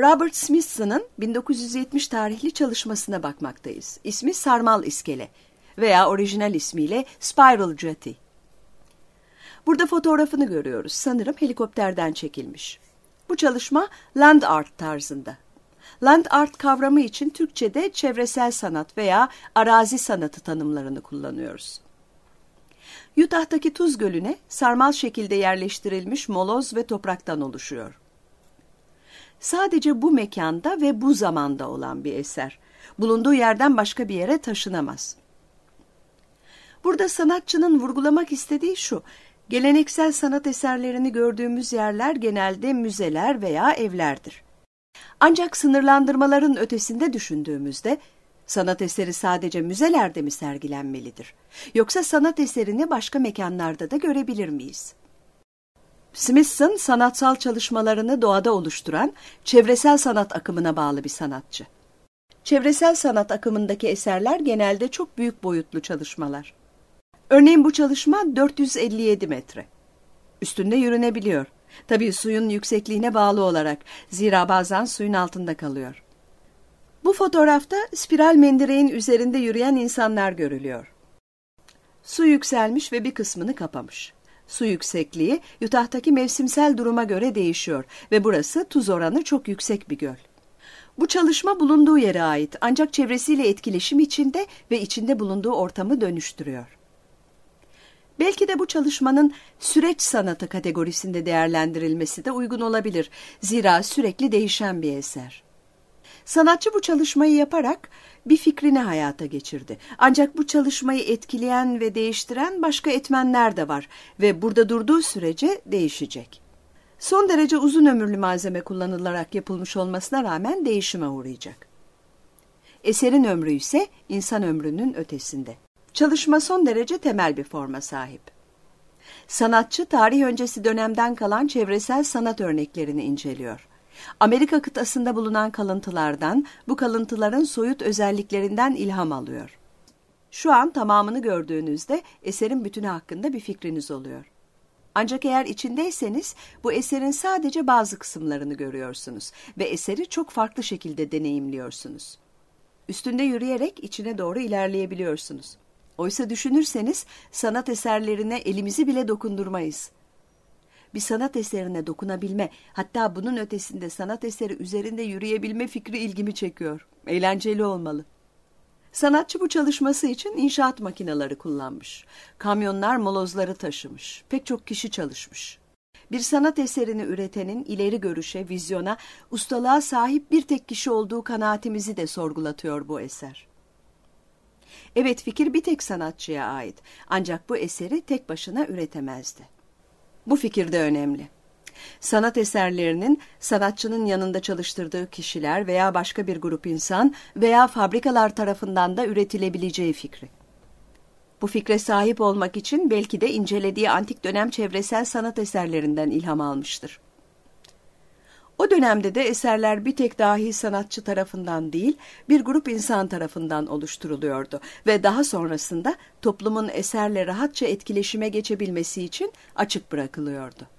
Robert Smithson'ın 1970 tarihli çalışmasına bakmaktayız. İsmi Sarmal İskele veya orijinal ismiyle Spiral Jetty. Burada fotoğrafını görüyoruz. Sanırım helikopterden çekilmiş. Bu çalışma land art tarzında. Land art kavramı için Türkçe'de çevresel sanat veya arazi sanatı tanımlarını kullanıyoruz. Utah'taki Tuz Gölü'ne sarmal şekilde yerleştirilmiş moloz ve topraktan oluşuyor sadece bu mekanda ve bu zamanda olan bir eser. Bulunduğu yerden başka bir yere taşınamaz. Burada sanatçının vurgulamak istediği şu, geleneksel sanat eserlerini gördüğümüz yerler genelde müzeler veya evlerdir. Ancak sınırlandırmaların ötesinde düşündüğümüzde, sanat eseri sadece müzelerde mi sergilenmelidir? Yoksa sanat eserini başka mekanlarda da görebilir miyiz? Smithson sanatsal çalışmalarını doğada oluşturan çevresel sanat akımına bağlı bir sanatçı. Çevresel sanat akımındaki eserler genelde çok büyük boyutlu çalışmalar. Örneğin bu çalışma 457 metre. Üstünde yürünebiliyor. Tabii suyun yüksekliğine bağlı olarak zira bazen suyun altında kalıyor. Bu fotoğrafta spiral mendireğin üzerinde yürüyen insanlar görülüyor. Su yükselmiş ve bir kısmını kapamış. Su yüksekliği Utah'taki mevsimsel duruma göre değişiyor ve burası tuz oranı çok yüksek bir göl. Bu çalışma bulunduğu yere ait ancak çevresiyle etkileşim içinde ve içinde bulunduğu ortamı dönüştürüyor. Belki de bu çalışmanın süreç sanatı kategorisinde değerlendirilmesi de uygun olabilir. Zira sürekli değişen bir eser. Sanatçı bu çalışmayı yaparak bir fikrini hayata geçirdi. Ancak bu çalışmayı etkileyen ve değiştiren başka etmenler de var ve burada durduğu sürece değişecek. Son derece uzun ömürlü malzeme kullanılarak yapılmış olmasına rağmen değişime uğrayacak. Eserin ömrü ise insan ömrünün ötesinde. Çalışma son derece temel bir forma sahip. Sanatçı tarih öncesi dönemden kalan çevresel sanat örneklerini inceliyor Amerika kıtasında bulunan kalıntılardan, bu kalıntıların soyut özelliklerinden ilham alıyor. Şu an tamamını gördüğünüzde eserin bütünü hakkında bir fikriniz oluyor. Ancak eğer içindeyseniz bu eserin sadece bazı kısımlarını görüyorsunuz ve eseri çok farklı şekilde deneyimliyorsunuz. Üstünde yürüyerek içine doğru ilerleyebiliyorsunuz. Oysa düşünürseniz sanat eserlerine elimizi bile dokundurmayız bir sanat eserine dokunabilme, hatta bunun ötesinde sanat eseri üzerinde yürüyebilme fikri ilgimi çekiyor. Eğlenceli olmalı. Sanatçı bu çalışması için inşaat makineleri kullanmış. Kamyonlar molozları taşımış. Pek çok kişi çalışmış. Bir sanat eserini üretenin ileri görüşe, vizyona, ustalığa sahip bir tek kişi olduğu kanaatimizi de sorgulatıyor bu eser. Evet fikir bir tek sanatçıya ait ancak bu eseri tek başına üretemezdi. Bu fikir de önemli. Sanat eserlerinin sanatçının yanında çalıştırdığı kişiler veya başka bir grup insan veya fabrikalar tarafından da üretilebileceği fikri. Bu fikre sahip olmak için belki de incelediği antik dönem çevresel sanat eserlerinden ilham almıştır. O dönemde de eserler bir tek dahi sanatçı tarafından değil, bir grup insan tarafından oluşturuluyordu ve daha sonrasında toplumun eserle rahatça etkileşime geçebilmesi için açık bırakılıyordu.